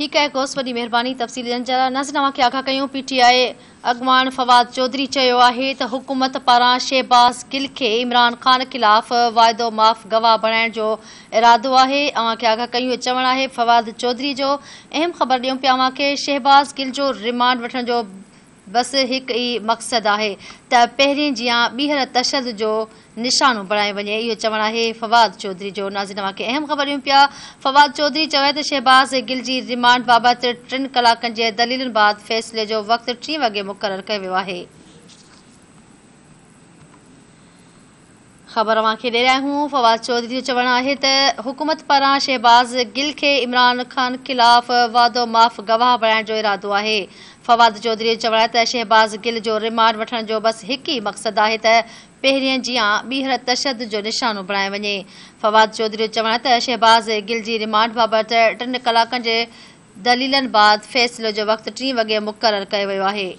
ठीकु आहे कोस वॾी महिरबानी तफ़सील नज़र तव्हांखे आगाह कयूं पी टी आई अॻवान फवाद चौधरी चयो आहे त हुकूमत पारां शहबाज़ गिल खे इमरान ख़ान ख़िलाफ़ु वाइदो माफ़ गवाह बणाइण जो इरादो आहे अव्हांखे आगाह कयूं इहो चवणु आहे फवाद चौधरी जो अहम ख़बर ॾियूं पिया अव्हांखे शहबाज़ गिल जो रिमांड वठण जो बस हिकु ई मक़सदु आहे त पहिरीं जीअं ॿीहर तशद जो निशानो बणायो वञे इहो चवणु आहे फवाद चौधरी जो नाज़ीना खे अहम ख़बर ॾियूं पिया फवाद चौधरी चवे त शहबाज़ गिल जी रिमांड बाबति टिनि कलाकनि जे दलीलनि बाद फ़ैसिले जो वक़्तु टीं वॻे मुक़ररु कयो वियो आहे ख़बर वांखे ॾे रहिया हूं फवाद चौधरी जो चवणु आहे त हुकूमत पारां शहबाज़ गिल खे इमरान ख़ान ख़िलाफ़ वादो माफ़ गवाह बणाइण जो इरादो आहे फवाद चौधरी जो आहे त शहबाज़ गिल जो रिमांड वठण जो बसि हिकु ई मक़सदु आहे त पहिरीं जीअं ॿीहर तशद जो निशानो बणाए वञे फवाद चौधरी जो आहे त शहबाज़ गिल जी रिमांड बाबति टिनि कलाकनि जे दलीलनि बाद फ़ैसिलो जो वक़्तु टीं वॻे मुक़ररु कयो वियो आहे